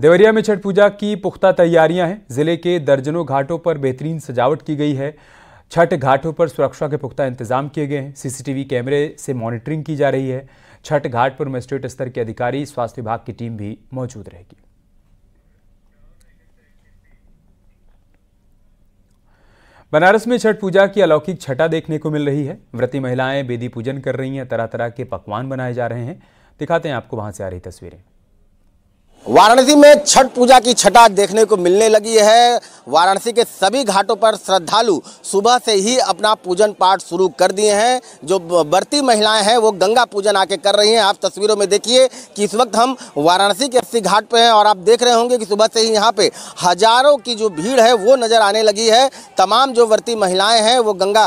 देवरिया में छठ पूजा की पुख्ता तैयारियां हैं जिले के दर्जनों घाटों पर बेहतरीन सजावट की गई है छठ घाटों पर सुरक्षा के पुख्ता इंतजाम किए गए हैं सीसीटीवी कैमरे से मॉनिटरिंग की जा रही है छठ घाट पर मजिस्ट्रेट स्तर के अधिकारी स्वास्थ्य विभाग की टीम भी मौजूद रहेगी बनारस में छठ पूजा की अलौकिक छठा देखने को मिल रही है व्रती महिलाएं बेदी पूजन कर रही हैं तरह तरह के पकवान बनाए जा रहे हैं दिखाते हैं आपको वहां से आ रही तस्वीरें वाराणसी में छठ पूजा की छटा देखने को मिलने लगी है वाराणसी के सभी घाटों पर श्रद्धालु सुबह से ही अपना पूजन पाठ शुरू कर दिए हैं जो बढ़ती महिलाएं हैं वो गंगा पूजन आके कर रही हैं आप तस्वीरों में देखिए कि इस वक्त हम वाराणसी के अस्सी घाट पे हैं और आप देख रहे होंगे कि सुबह से ही यहाँ पे हजारों की जो भीड़ है वो नज़र आने लगी है तमाम जो वर्ती महिलाएँ हैं वो गंगा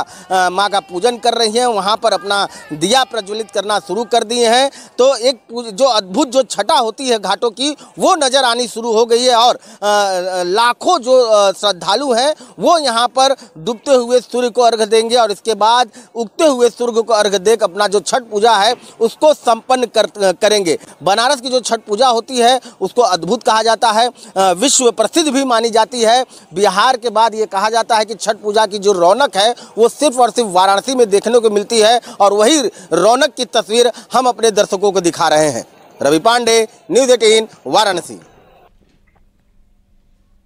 माँ का पूजन कर रही हैं वहाँ पर अपना दिया प्रज्वलित करना शुरू कर दिए हैं तो एक जो अद्भुत जो छटा होती है घाटों की वो नज़र आनी शुरू हो गई है और लाखों जो श्रद्धालु हैं वो यहाँ पर डूबते हुए सूर्य को अर्घ देंगे और इसके बाद उगते हुए सूर्य को अर्घ दे अपना जो छठ पूजा है उसको संपन्न कर, करेंगे बनारस की जो छठ पूजा होती है उसको अद्भुत कहा जाता है विश्व प्रसिद्ध भी मानी जाती है बिहार के बाद ये कहा जाता है कि छठ पूजा की जो रौनक है वो सिर्फ और सिर्फ वाराणसी में देखने को मिलती है और वही रौनक की तस्वीर हम अपने दर्शकों को दिखा रहे हैं रवि पांडे न्यूज एटीन वाराणसी